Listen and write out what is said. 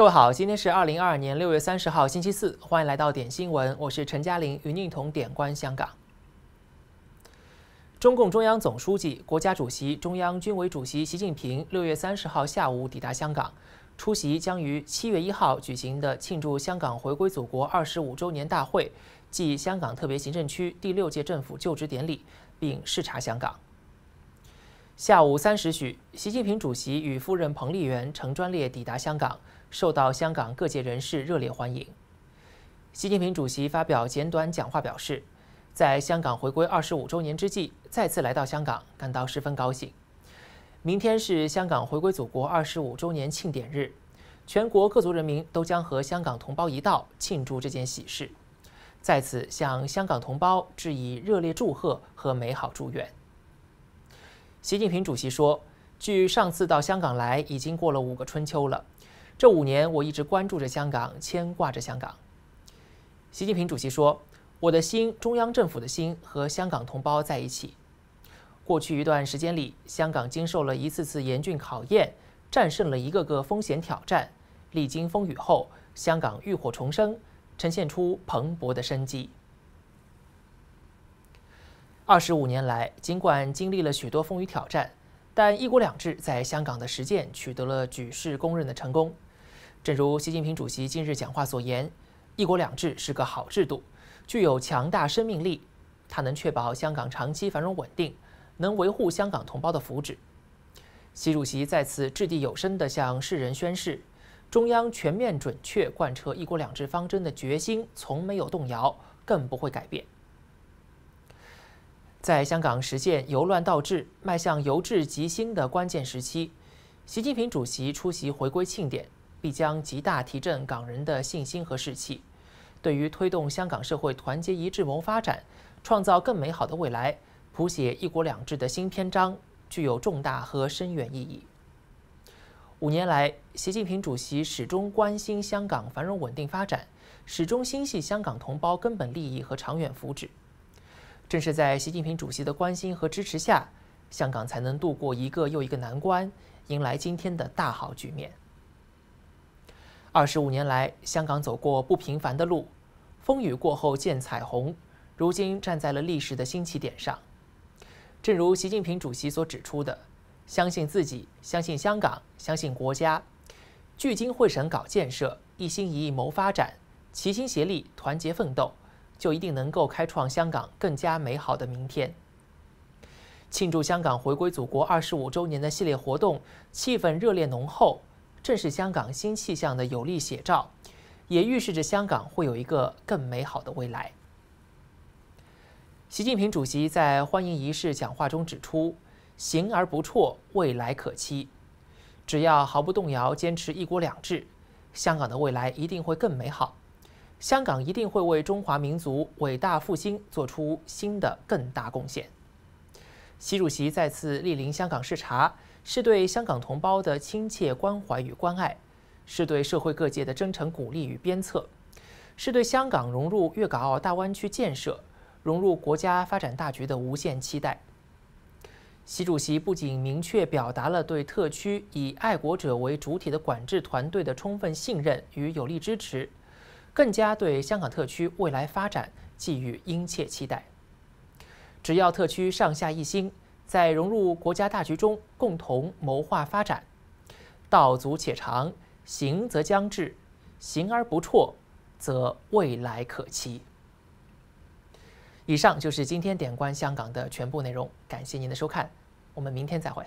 各位好，今天是二零二二年六月三十号星期四，欢迎来到点新闻，我是陈嘉玲、与宁同点关香港。中共中央总书记、国家主席、中央军委主席习近平六月三十号下午抵达香港，出席将于七月一号举行的庆祝香港回归祖国二十五周年大会暨香港特别行政区第六届政府就职典礼，并视察香港。下午三时许，习近平主席与夫人彭丽媛乘专列抵达香港，受到香港各界人士热烈欢迎。习近平主席发表简短讲话，表示，在香港回归二十五周年之际再次来到香港，感到十分高兴。明天是香港回归祖国二十五周年庆典日，全国各族人民都将和香港同胞一道庆祝这件喜事，在此向香港同胞致以热烈祝贺和美好祝愿。习近平主席说：“距上次到香港来，已经过了五个春秋了。这五年，我一直关注着香港，牵挂着香港。”习近平主席说：“我的心，中央政府的心，和香港同胞在一起。过去一段时间里，香港经受了一次次严峻考验，战胜了一个个风险挑战，历经风雨后，香港浴火重生，呈现出蓬勃的生机。”二十五年来，尽管经历了许多风雨挑战，但“一国两制”在香港的实践取得了举世公认的成功。正如习近平主席近日讲话所言，“一国两制”是个好制度，具有强大生命力，它能确保香港长期繁荣稳定，能维护香港同胞的福祉。习主席再次掷地有声地向世人宣示，中央全面准确贯彻“一国两制”方针的决心从没有动摇，更不会改变。在香港实现由乱到治、迈向由治及兴的关键时期，习近平主席出席回归庆典，必将极大提振港人的信心和士气，对于推动香港社会团结一致谋发展、创造更美好的未来、谱写“一国两制”的新篇章，具有重大和深远意义。五年来，习近平主席始终关心香港繁荣稳定发展，始终心系香港同胞根本利益和长远福祉。正是在习近平主席的关心和支持下，香港才能度过一个又一个难关，迎来今天的大好局面。二十五年来，香港走过不平凡的路，风雨过后见彩虹。如今站在了历史的新起点上，正如习近平主席所指出的：“相信自己，相信香港，相信国家；聚精会神搞建设，一心一意谋发展；齐心协力，团结奋斗。”就一定能够开创香港更加美好的明天。庆祝香港回归祖国二十五周年的系列活动气氛热烈浓厚，正是香港新气象的有力写照，也预示着香港会有一个更美好的未来。习近平主席在欢迎仪式讲话中指出：“行而不辍，未来可期。只要毫不动摇坚持‘一国两制’，香港的未来一定会更美好。”香港一定会为中华民族伟大复兴做出新的更大贡献。习主席再次莅临香港视察，是对香港同胞的亲切关怀与关爱，是对社会各界的真诚鼓励与鞭策，是对香港融入粤港澳大湾区建设、融入国家发展大局的无限期待。习主席不仅明确表达了对特区以爱国者为主体的管制团队的充分信任与有力支持。更加对香港特区未来发展寄予殷切期待。只要特区上下一心，在融入国家大局中共同谋划发展，道阻且长，行则将至，行而不辍，则未来可期。以上就是今天点关香港的全部内容，感谢您的收看，我们明天再会。